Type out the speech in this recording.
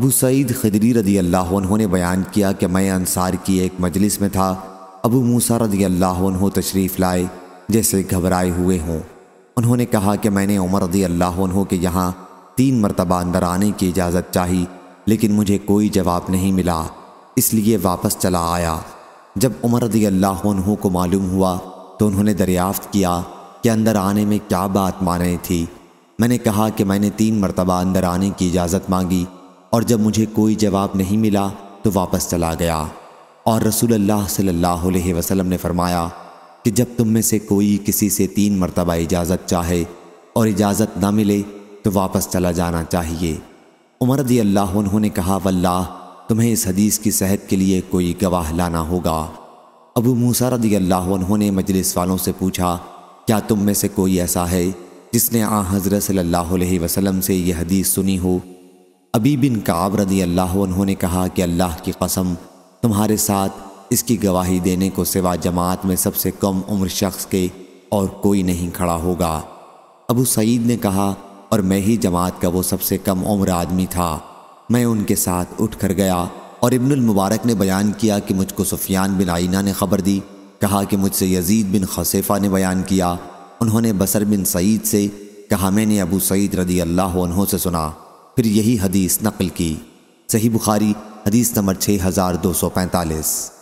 ابو سعید خدری رضی اللہ عنہ نے بیان کیا کہ میں انصار کی ایک مجلس میں تھا ابو موسا رضی اللہ عنہ تشریف لائے جیسے گھبرائے ہوئے ہوں انہوں نے کہا کہ میں نے عمر رضی اللہ عنہ کے یہاں تین مرتبہ اندر آنے کی اجازت چاہی لیکن مجھے کوئی جواب نہیں ملا اس لیے واپس چلا آیا جب عمر رضی اللہ عنہ کو معلوم ہوا تو انہوں نے دریافت کیا کہ اندر آنے میں کیا بات مانے تھی میں نے کہا کہ میں نے تین مرتبہ اندر آنے کی اجازت مانگی اور جب مجھے کوئی جواب نہیں ملا تو واپس چلا گیا اور رسول اللہ صلی اللہ علیہ وسلم نے فرمایا کہ جب تم میں سے کوئی کسی سے تین مرتبہ اجازت چاہے اور اجازت نہ ملے تو واپس چلا جانا چاہیے عمر رضی اللہ عنہ نے کہا واللہ تمہیں اس حدیث کی صحت کے لیے کوئی گواہ لانا ہوگا ابو موسیٰ رضی اللہ عنہ نے مجلس والوں سے پوچھا کیا تم میں سے کوئی ایسا ہے جس نے آ حضرت صلی اللہ علیہ وسلم سے یہ حدیث سنی ہو ابی بن کعب رضی اللہ عنہ نے کہا کہ اللہ کی قسم تمہارے ساتھ اس کی گواہی دینے کو سوا جماعت میں سب سے کم عمر شخص کے اور کوئی نہیں کھڑا ہوگا ابو سعید نے کہا اور میں ہی جماعت کا وہ سب سے کم عمر آدمی تھا میں ان کے ساتھ اٹھ کر گیا اور ابن المبارک نے بیان کیا کہ مجھ کو سفیان بن آئینہ نے خبر دی کہا کہ مجھ سے یزید بن خصیفہ نے بیان کیا انہوں نے بصر بن سعید سے کہا میں نے ابو سعید رضی اللہ عنہ سے سنا پھر یہی حدیث نقل کی صحیح بخاری حدیث نمبر 6245